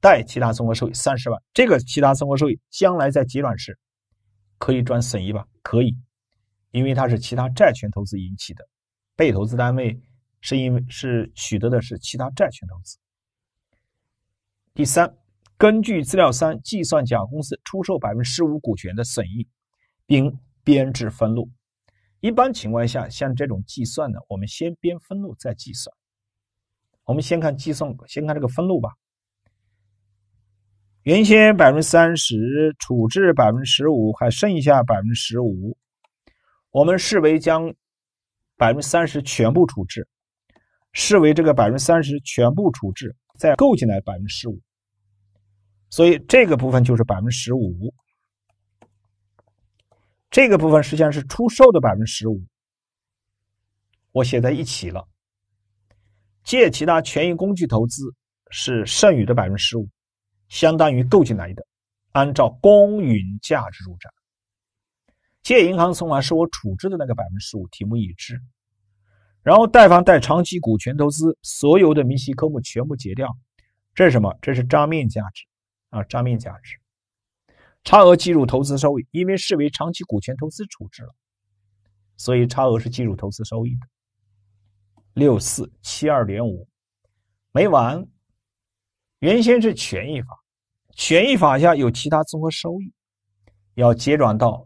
贷其他综合收益三十万，这个其他综合收益将来在结转时可以转损益吧？可以，因为它是其他债权投资引起的，被投资单位是因为是取得的是其他债权投资。第三，根据资料三计算甲公司出售百分之十五股权的损益，并编制分录。一般情况下，像这种计算的，我们先编分录再计算。我们先看计算，先看这个分录吧。原先百分之三十处置百分之十五，还剩下百分之十五，我们视为将百分之三十全部处置，视为这个百分之三十全部处置，再购进来百分之十五，所以这个部分就是百分之十五，这个部分实际上是出售的百分之十五，我写在一起了，借其他权益工具投资是剩余的百分之十五。相当于购进来的，按照公允价值入账。借银行存款是我处置的那个百分之十五，题目已知。然后贷方贷长期股权投资，所有的明细科目全部结掉。这是什么？这是账面价值啊，账面价值。差额计入投资收益，因为视为长期股权投资处置了，所以差额是计入投资收益的。六四七二点五，没完。原先是权益法，权益法下有其他综合收益，要结转到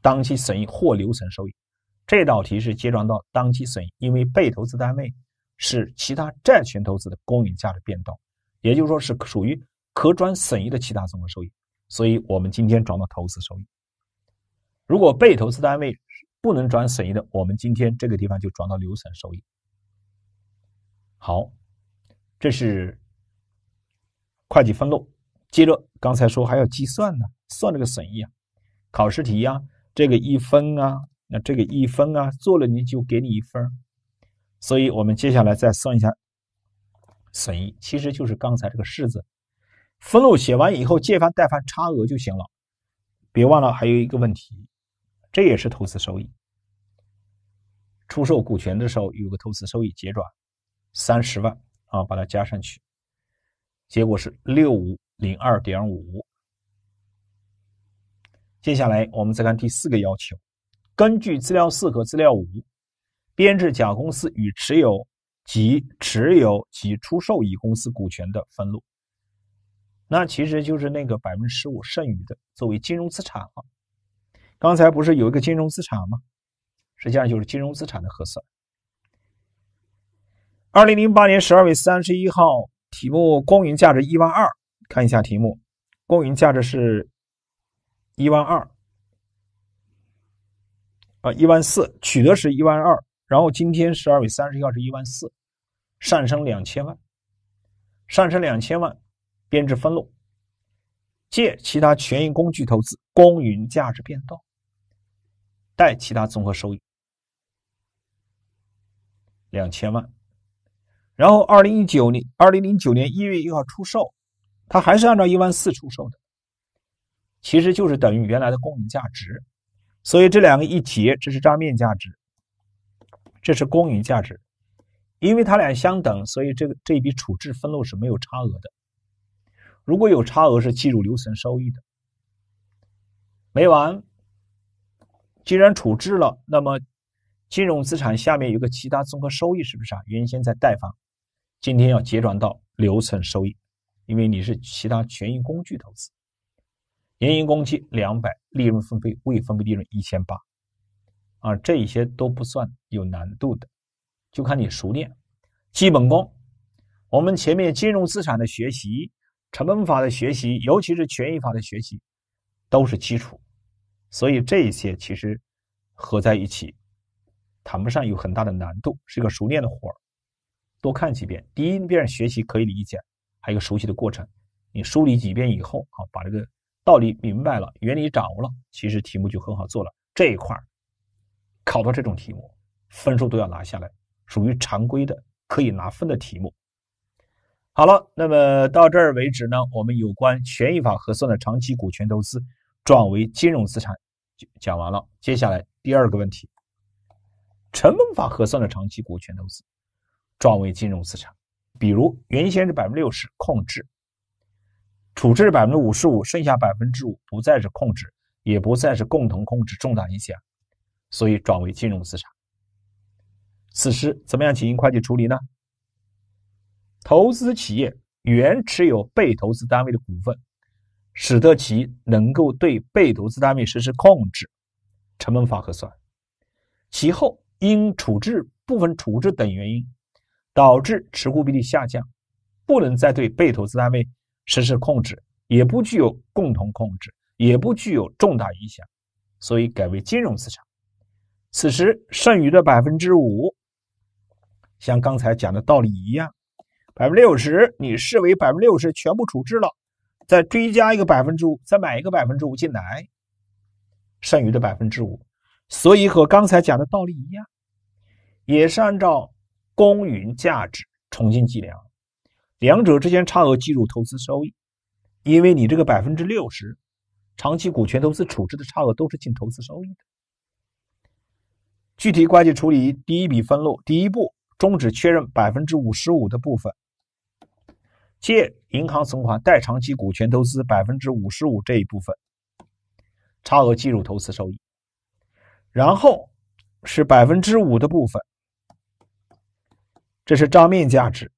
当期损益或留存收益。这道题是结转到当期损益，因为被投资单位是其他债权投资的公允价值变动，也就是说是属于可转损益的其他综合收益，所以我们今天转到投资收益。如果被投资单位不能转损益的，我们今天这个地方就转到留存收益。好，这是。会计分录，接着刚才说还要计算呢，算这个损益啊，考试题啊，这个一分啊，那这个一分啊，做了你就给你一分，所以我们接下来再算一下损益，其实就是刚才这个式子，分录写完以后借方贷方差额就行了，别忘了还有一个问题，这也是投资收益，出售股权的时候有个投资收益结转三十万啊，把它加上去。结果是六五零二点五。接下来，我们再看第四个要求：根据资料四和资料五，编制甲公司与持有及持有及出售乙公司股权的分录。那其实就是那个百分之十五剩余的作为金融资产了，刚才不是有一个金融资产吗？实际上就是金融资产的核算。二零零八年十二月三十一号。题目公允价值一万二，看一下题目，公允价值是一万二，啊一万四取得是一万二，然后今天十二月三十一号是一万四，上升两千万，上升两千万，编制分录，借其他权益工具投资公允价值变动，贷其他综合收益两千万。然后，二零一九年，二零零九年一月一号出售，它还是按照一万四出售的，其实就是等于原来的公允价值，所以这两个一结，这是账面价值，这是公允价值，因为它俩相等，所以这个这一笔处置分录是没有差额的，如果有差额是计入留存收益的，没完，既然处置了，那么金融资产下面有个其他综合收益，是不是啊？原先在贷方。今天要结转到留存收益，因为你是其他权益工具投资，年盈公积两百，利润分配未分配利润一千八，啊，这一些都不算有难度的，就看你熟练，基本功。我们前面金融资产的学习，成本法的学习，尤其是权益法的学习，都是基础，所以这一些其实合在一起，谈不上有很大的难度，是一个熟练的活儿。多看几遍，第一遍学习可以理解，还有熟悉的过程。你梳理几遍以后，好把这个道理明白了，原理掌握了，其实题目就很好做了。这一块儿考到这种题目，分数都要拿下来，属于常规的可以拿分的题目。好了，那么到这儿为止呢，我们有关权益法核算的长期股权投资转为金融资产就讲完了。接下来第二个问题，成本法核算的长期股权投资。转为金融资产，比如原先是百分之六十控制，处置百分之五十五，剩下百分之五不再是控制，也不再是共同控制重大影响，所以转为金融资产。此时怎么样进行会计处理呢？投资企业原持有被投资单位的股份，使得其能够对被投资单位实施控制，成本法核算，其后因处置部分处置等原因。导致持股比例下降，不能再对被投资单位实施控制，也不具有共同控制，也不具有重大影响，所以改为金融市场。此时剩余的百分之五，像刚才讲的道理一样，百分之六十你视为百分之六十全部处置了，再追加一个百分之五，再买一个百分之五进来，剩余的百分之五，所以和刚才讲的道理一样，也是按照。公允价值重新计量，两者之间差额计入投资收益，因为你这个百分之六十长期股权投资处置的差额都是进投资收益的。具体会计处理：第一笔分录，第一步终止确认百分之五十五的部分，借银行存款、贷长期股权投资百分之五十五这一部分，差额计入投资收益。然后是百分之五的部分。这是账面价值，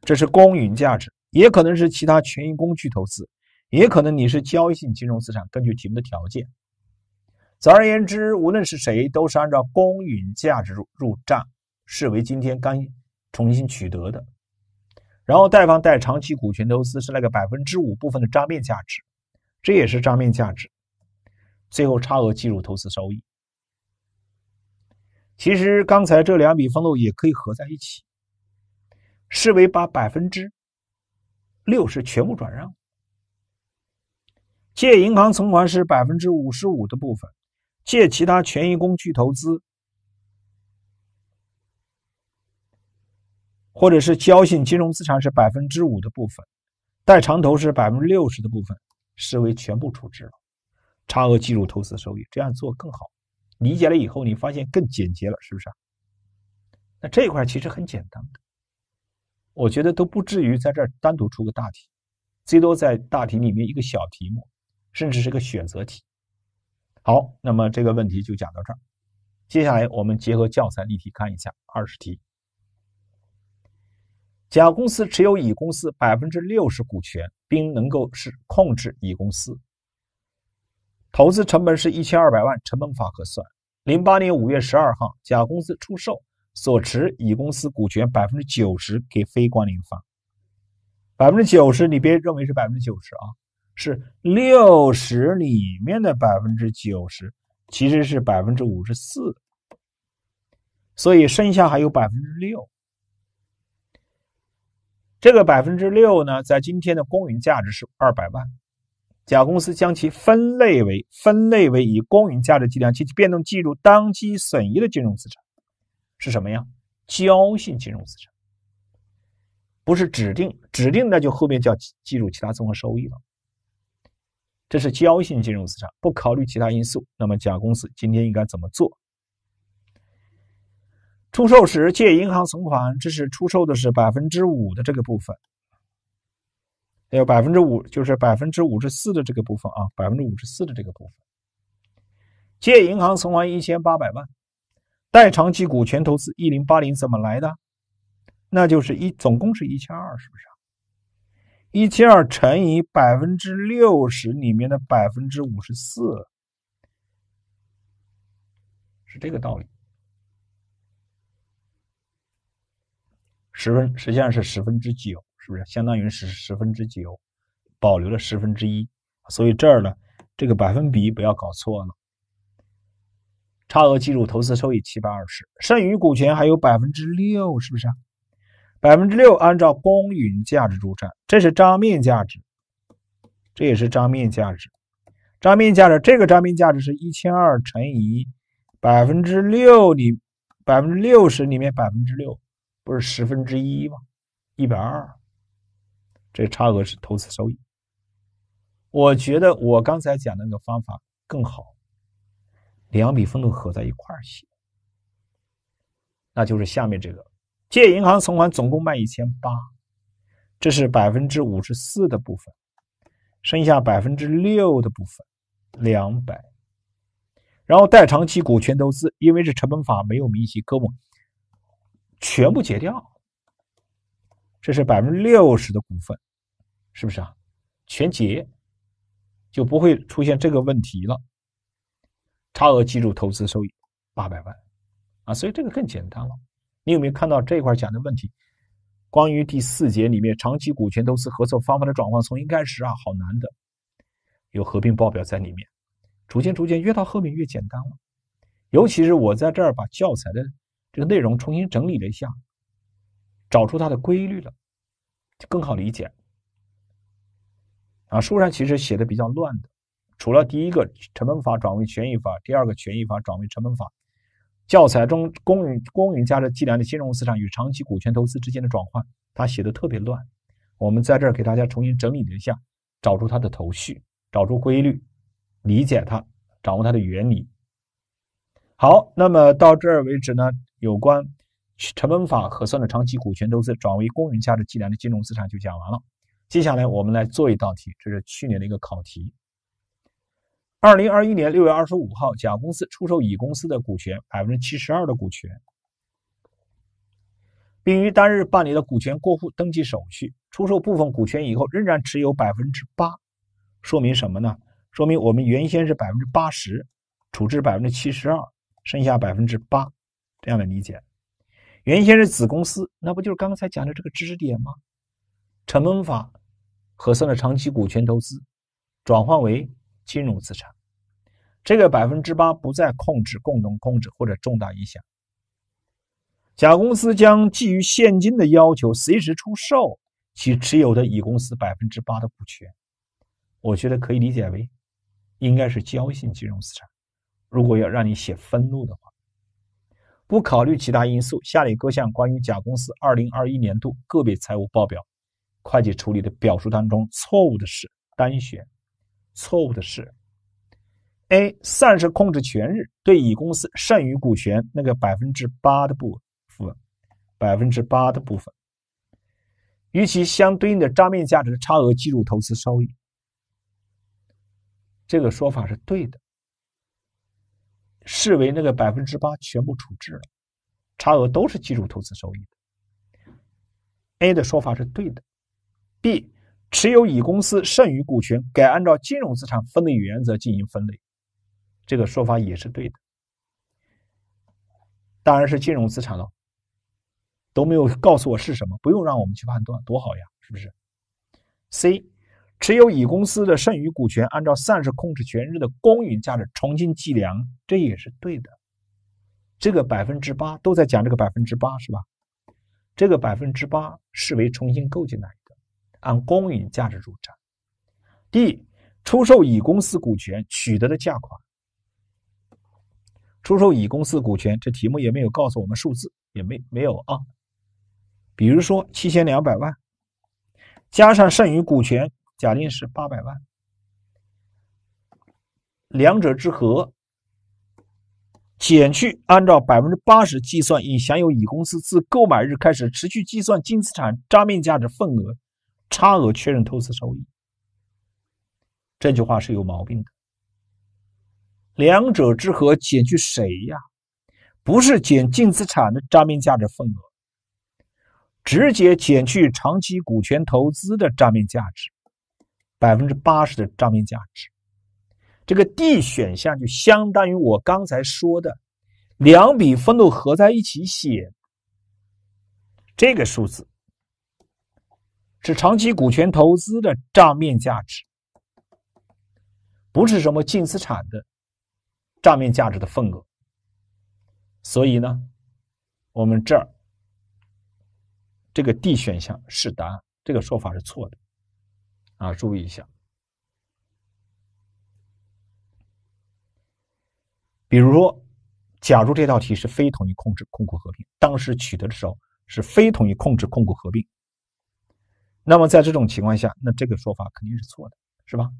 这是公允价值，也可能是其他权益工具投资，也可能你是交易性金融资产。根据题目的条件，总而言之，无论是谁，都是按照公允价值入入账，视为今天刚重新取得的。然后贷方贷长期股权投资是那个百分之五部分的账面价值，这也是账面价值。最后差额计入投资收益。其实刚才这两笔分录也可以合在一起。视为把百分之六十全部转让，借银行存款是百分之五十五的部分，借其他权益工具投资，或者是交信金融资产是百分之五的部分，贷长投是百分之六十的部分，视为全部处置了，差额计入投资收益。这样做更好，理解了以后你发现更简洁了，是不是啊？那这一块其实很简单的。我觉得都不至于在这儿单独出个大题，最多在大题里面一个小题目，甚至是个选择题。好，那么这个问题就讲到这儿。接下来我们结合教材例题看一下二十题。甲公司持有乙公司百分之六十股权，并能够是控制乙公司，投资成本是一千二百万，成本法核算。零八年五月十二号，甲公司出售。所持乙公司股权百分之九十给非关联方，百分之九十你别认为是百分之九十啊，是六十里面的百分之九十，其实是百分之五十四，所以剩下还有百分之六。这个百分之六呢，在今天的公允价值是二百万，甲公司将其分类为分类为以公允价值计量其变动计入当期损益的金融资产。是什么呀？交信金融资产，不是指定，指定那就后面叫计入其他综合收益了。这是交信金融资产，不考虑其他因素。那么甲公司今天应该怎么做？出售时借银行存款，这是出售的是百分之五的这个部分，还有百分之五就是百分之五十四的这个部分啊，百分之五十四的这个部分，借银行存款一千八百万。代长期股权投资一零八零怎么来的？那就是一总共是一千二，是不是？一千二乘以百分之六十里面的百分之五十四，是这个道理。十分实际上是十分之九，是不是？相当于是十分之九，保留了十分之一。所以这儿呢，这个百分比不要搞错了。差额计入投资收益七百二十，剩余股权还有百分之六，是不是啊？百分之六按照公允价值入账，这是账面价值，这也是账面价值。账面价值这个账面价值是一千二乘以百分之六里，百分之六十里面百分之六不是十分之一吗？一百二，这差额是投资收益。我觉得我刚才讲那个方法更好。两笔分录合在一块儿写，那就是下面这个：借银行存款总共卖一千八，这是百分之五十四的部分，剩下百分之六的部分两百。然后，贷长期股权投资，因为是成本法，没有明细科目，全部结掉。这是百分之六十的股份，是不是啊？全结就不会出现这个问题了。差额计入投资收益八百万啊，所以这个更简单了。你有没有看到这一块讲的问题？关于第四节里面长期股权投资合作方法的转换，从一开始啊好难的，有合并报表在里面，逐渐逐渐越到后面越简单了。尤其是我在这儿把教材的这个内容重新整理了一下，找出它的规律了，就更好理解。啊，书上其实写的比较乱的。除了第一个成本法转为权益法，第二个权益法转为成本法，教材中公允公允价值计量的金融资产与长期股权投资之间的转换，它写的特别乱，我们在这儿给大家重新整理了一下，找出它的头绪，找出规律，理解它，掌握它的原理。好，那么到这儿为止呢，有关成本法核算的长期股权投资转为公允价值计量的金融资产就讲完了。接下来我们来做一道题，这是去年的一个考题。二零二一年六月二十五号，甲公司出售乙公司的股权百分之七十二的股权，并于当日办理了股权过户登记手续。出售部分股权以后，仍然持有百分之八，说明什么呢？说明我们原先是百分之八十，处置百分之七十二，剩下百分之八，这样的理解。原先是子公司，那不就是刚才讲的这个知识点吗？成本法核算的长期股权投资，转换为金融资产。这个百分之八不再控制、共同控制或者重大影响。甲公司将基于现金的要求，随时出售其持有的乙公司百分之八的股权。我觉得可以理解为，应该是交信金融资产。如果要让你写分录的话，不考虑其他因素，下列各项关于甲公司二零二一年度个别财务报表会计处理的表述当中，错误的是单选。错误的是。A 丧失控制权日，对乙公司剩余股权那个百分之八的部分，百分之八的部分与其相对应的账面价值的差额计入投资收益，这个说法是对的。视为那个百分之八全部处置了，差额都是计入投资收益。A 的说法是对的。B 持有乙公司剩余股权，改按照金融资产分类原则进行分类。这个说法也是对的，当然是金融资产了，都没有告诉我是什么，不用让我们去判断，多好呀，是不是？C，持有乙公司的剩余股权按照上市控制权日的公允价值重新计量，这也是对的。这个百分之八都在讲这个百分之八是吧？这个百分之八视为重新购进来的，按公允价值入账。D，出售乙公司股权取得的价款。出售乙公司股权，这题目也没有告诉我们数字，也没没有啊。比如说七千两百万，加上剩余股权，假定是八百万，两者之和，减去按照百分之八十计算以享有乙公司自购买日开始持续计算净资产账面价值份额差额，确认投资收益。这句话是有毛病的。两者之和减去谁呀？不是减净资产的账面价值份额，直接减去长期股权投资的账面价值，百分之八十的账面价值。这个 D 选项就相当于我刚才说的两笔分录合在一起写，这个数字是长期股权投资的账面价值，不是什么净资产的。账面价值的份额，所以呢，我们这儿这个 D 选项是答案，这个说法是错的啊！注意一下，比如说，假如这道题是非同一控制控股合并，当时取得的时候是非同一控制控股合并，那么在这种情况下，那这个说法肯定是错的，是吧？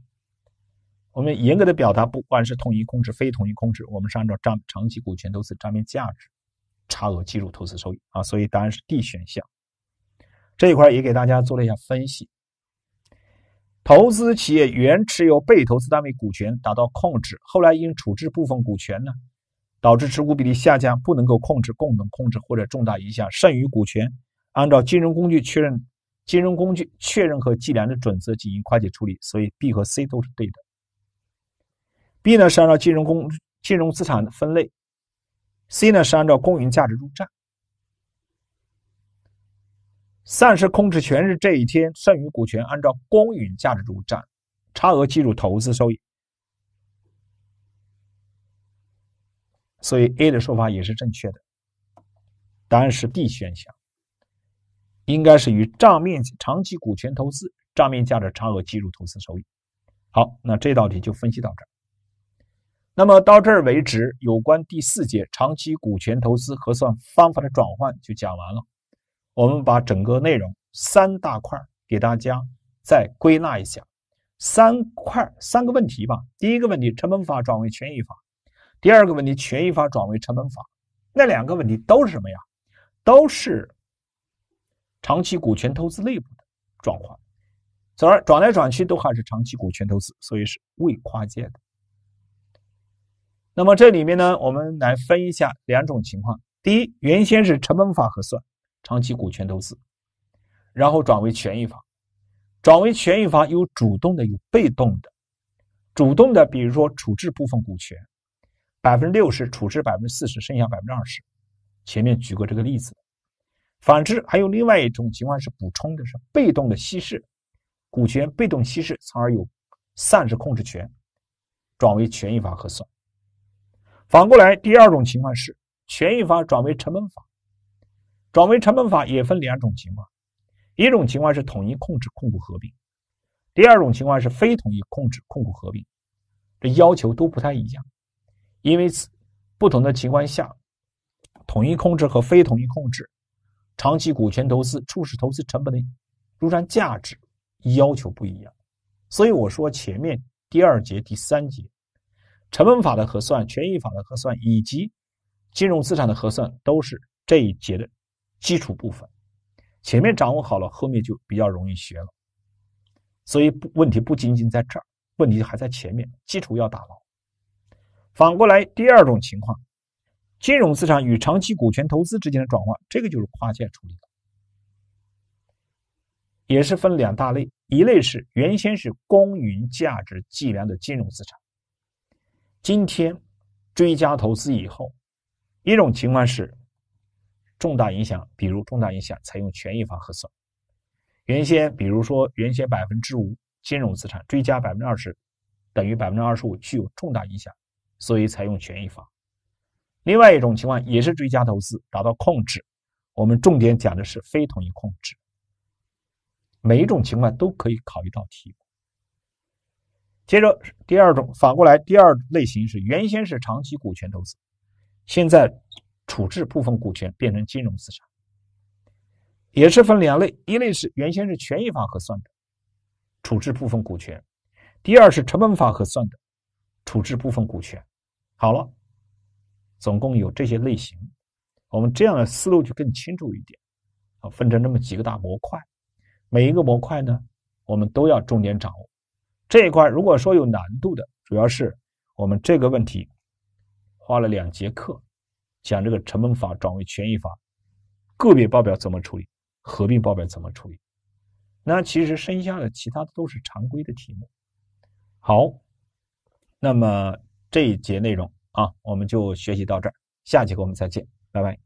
我们严格的表达，不管是统一控制、非统一控制，我们是按照账长期股权投资账面价值差额计入投资收益啊，所以答案是 D 选项。这一块也给大家做了一下分析：投资企业原持有被投资单位股权达到控制，后来因处置部分股权呢，导致持股比例下降，不能够控制、共同控制或者重大影响，剩余股权按照金融工具确认、金融工具确认和计量的准则进行会计处理，所以 B 和 C 都是对的。B 呢是按照金融公金融资产的分类，C 呢是按照公允价值入账，丧失控制权日这一天，剩余股权按照公允价值入账，差额计入投资收益。所以 A 的说法也是正确的，答案是 D 选项，应该是与账面长期股权投资账面价值差额计入投资收益。好，那这道题就分析到这儿。那么到这儿为止，有关第四节长期股权投资核算方法的转换就讲完了。我们把整个内容三大块给大家再归纳一下，三块三个问题吧。第一个问题，成本法转为权益法；第二个问题，权益法转为成本法。那两个问题都是什么呀？都是长期股权投资内部的转换，从而转来转去都还是长期股权投资，所以是未跨界的。那么这里面呢，我们来分一下两种情况。第一，原先是成本法核算长期股权投资，然后转为权益法。转为权益法有主动的，有被动的。主动的，比如说处置部分股权，百分之六十处置，百分之四十剩下百分之二十。前面举过这个例子。反之，还有另外一种情况是补充的是被动的稀释，股权被动稀释，从而有丧失控制权，转为权益法核算。反过来，第二种情况是权益法转为成本法，转为成本法也分两种情况，一种情况是统一控制控股合并，第二种情况是非统一控制控股合并，这要求都不太一样，因为此不同的情况下，统一控制和非统一控制长期股权投资初始投资成本的入账价值要求不一样，所以我说前面第二节第三节。成本法的核算、权益法的核算以及金融资产的核算，都是这一节的基础部分。前面掌握好了，后面就比较容易学了。所以问题不仅仅在这儿，问题还在前面，基础要打牢。反过来，第二种情况，金融资产与长期股权投资之间的转换，这个就是跨界处理的，也是分两大类：一类是原先是公允价值计量的金融资产。今天追加投资以后，一种情况是重大影响，比如重大影响采用权益法核算。原先比如说原先百分之五金融资产追加百分之二十，等于百分之二十五具有重大影响，所以采用权益法。另外一种情况也是追加投资达到控制，我们重点讲的是非同一控制。每一种情况都可以考一道题。接着，第二种反过来，第二类型是原先是长期股权投资，现在处置部分股权变成金融资产，也是分两类：一类是原先是权益法核算的处置部分股权；第二是成本法核算的处置部分股权。好了，总共有这些类型，我们这样的思路就更清楚一点。啊，分成那么几个大模块，每一个模块呢，我们都要重点掌握。这一块如果说有难度的，主要是我们这个问题花了两节课讲这个成本法转为权益法，个别报表怎么处理，合并报表怎么处理，那其实剩下的其他的都是常规的题目。好，那么这一节内容啊，我们就学习到这儿，下节课我们再见，拜拜。